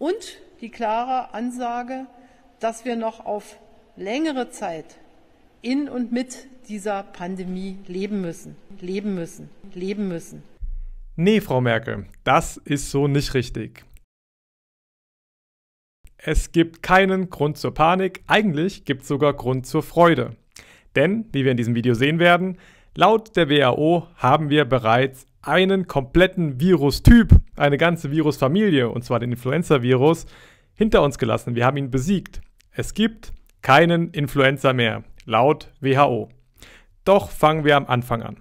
und die klare Ansage, dass wir noch auf längere Zeit in und mit dieser Pandemie leben müssen, leben müssen, leben müssen. Nee, Frau Merkel, das ist so nicht richtig. Es gibt keinen Grund zur Panik, eigentlich gibt es sogar Grund zur Freude. Denn, wie wir in diesem Video sehen werden, laut der WHO haben wir bereits einen kompletten Virustyp, eine ganze Virusfamilie, und zwar den Influenza-Virus, hinter uns gelassen. Wir haben ihn besiegt. Es gibt keinen Influenza mehr, laut WHO. Doch fangen wir am Anfang an.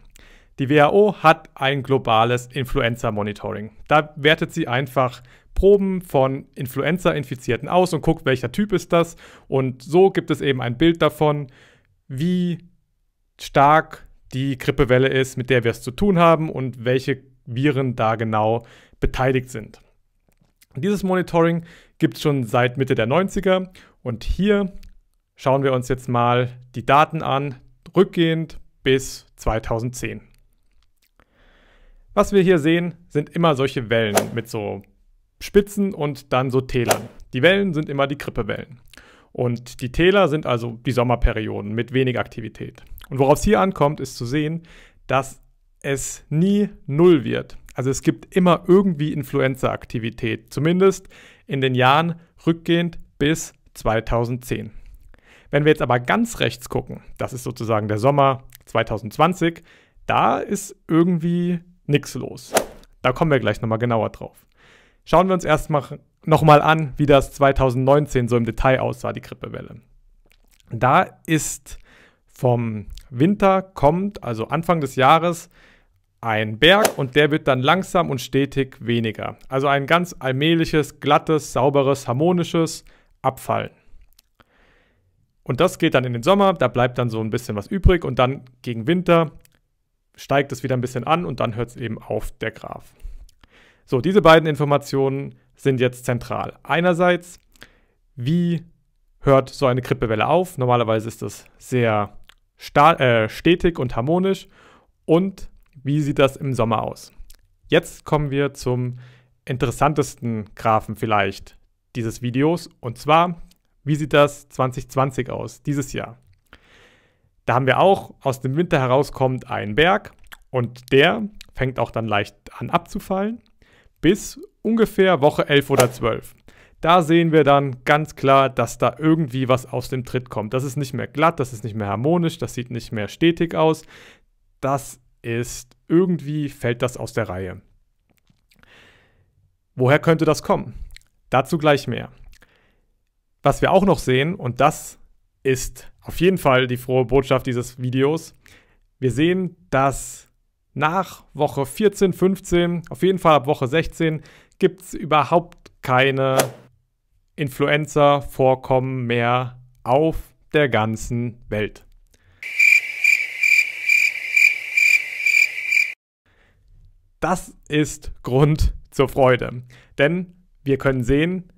Die WHO hat ein globales Influenza-Monitoring. Da wertet sie einfach Proben von Influenza-Infizierten aus und guckt, welcher Typ ist das. Und so gibt es eben ein Bild davon, wie stark die Grippewelle ist, mit der wir es zu tun haben und welche Viren da genau beteiligt sind. Dieses Monitoring gibt es schon seit Mitte der 90er und hier schauen wir uns jetzt mal die Daten an, rückgehend bis 2010. Was wir hier sehen, sind immer solche Wellen mit so Spitzen und dann so Tälern. Die Wellen sind immer die Grippewellen. Und die Täler sind also die Sommerperioden mit wenig Aktivität. Und worauf es hier ankommt, ist zu sehen, dass es nie null wird. Also es gibt immer irgendwie Influenza-Aktivität, zumindest in den Jahren rückgehend bis 2010. Wenn wir jetzt aber ganz rechts gucken, das ist sozusagen der Sommer 2020, da ist irgendwie nichts los. Da kommen wir gleich nochmal genauer drauf. Schauen wir uns erstmal nochmal an, wie das 2019 so im Detail aussah, die Grippewelle. Da ist vom Winter kommt, also Anfang des Jahres, ein Berg und der wird dann langsam und stetig weniger. Also ein ganz allmähliches, glattes, sauberes, harmonisches Abfallen. Und das geht dann in den Sommer, da bleibt dann so ein bisschen was übrig und dann gegen Winter steigt es wieder ein bisschen an und dann hört es eben auf der Graph. So, diese beiden Informationen sind jetzt zentral. Einerseits, wie hört so eine Grippewelle auf? Normalerweise ist das sehr äh, stetig und harmonisch. Und wie sieht das im Sommer aus? Jetzt kommen wir zum interessantesten Graphen vielleicht dieses Videos. Und zwar, wie sieht das 2020 aus, dieses Jahr? Da haben wir auch, aus dem Winter herauskommt ein Berg und der fängt auch dann leicht an abzufallen bis ungefähr Woche 11 oder 12. Da sehen wir dann ganz klar, dass da irgendwie was aus dem Tritt kommt. Das ist nicht mehr glatt, das ist nicht mehr harmonisch, das sieht nicht mehr stetig aus. Das ist irgendwie fällt das aus der Reihe. Woher könnte das kommen? Dazu gleich mehr. Was wir auch noch sehen, und das ist auf jeden Fall die frohe Botschaft dieses Videos, wir sehen, dass nach Woche 14, 15, auf jeden Fall ab Woche 16, gibt es überhaupt keine Influenza-Vorkommen mehr auf der ganzen Welt. Das ist Grund zur Freude, denn wir können sehen,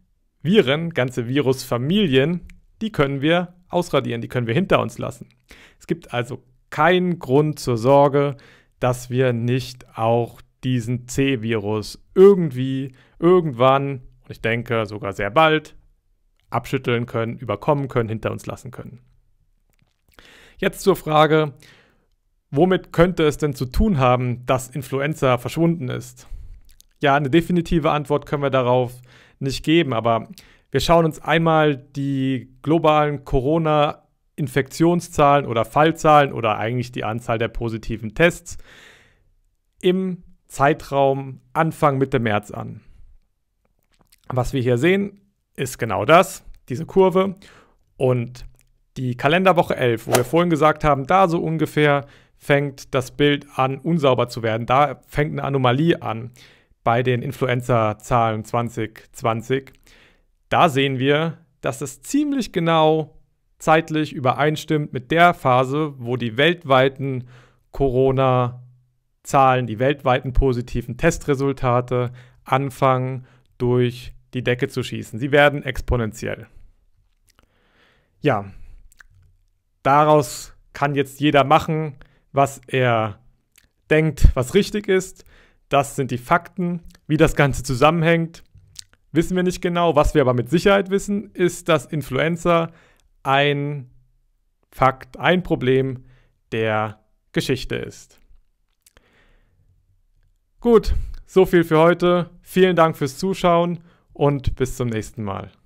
Viren, ganze Virusfamilien, die können wir ausradieren, die können wir hinter uns lassen. Es gibt also keinen Grund zur Sorge, dass wir nicht auch diesen C-Virus irgendwie, irgendwann, und ich denke sogar sehr bald, abschütteln können, überkommen können, hinter uns lassen können. Jetzt zur Frage, womit könnte es denn zu tun haben, dass Influenza verschwunden ist? Ja, eine definitive Antwort können wir darauf nicht geben, aber wir schauen uns einmal die globalen Corona- Infektionszahlen oder Fallzahlen oder eigentlich die Anzahl der positiven Tests im Zeitraum Anfang Mitte März an. Was wir hier sehen, ist genau das, diese Kurve und die Kalenderwoche 11, wo wir vorhin gesagt haben, da so ungefähr fängt das Bild an, unsauber zu werden. Da fängt eine Anomalie an bei den Influenza-Zahlen 2020. Da sehen wir, dass es ziemlich genau zeitlich übereinstimmt mit der Phase, wo die weltweiten Corona-Zahlen, die weltweiten positiven Testresultate anfangen durch die Decke zu schießen. Sie werden exponentiell. Ja, daraus kann jetzt jeder machen, was er denkt, was richtig ist. Das sind die Fakten. Wie das Ganze zusammenhängt, wissen wir nicht genau. Was wir aber mit Sicherheit wissen, ist, dass Influenza ein Fakt, ein Problem der Geschichte ist. Gut, so viel für heute. Vielen Dank fürs Zuschauen und bis zum nächsten Mal.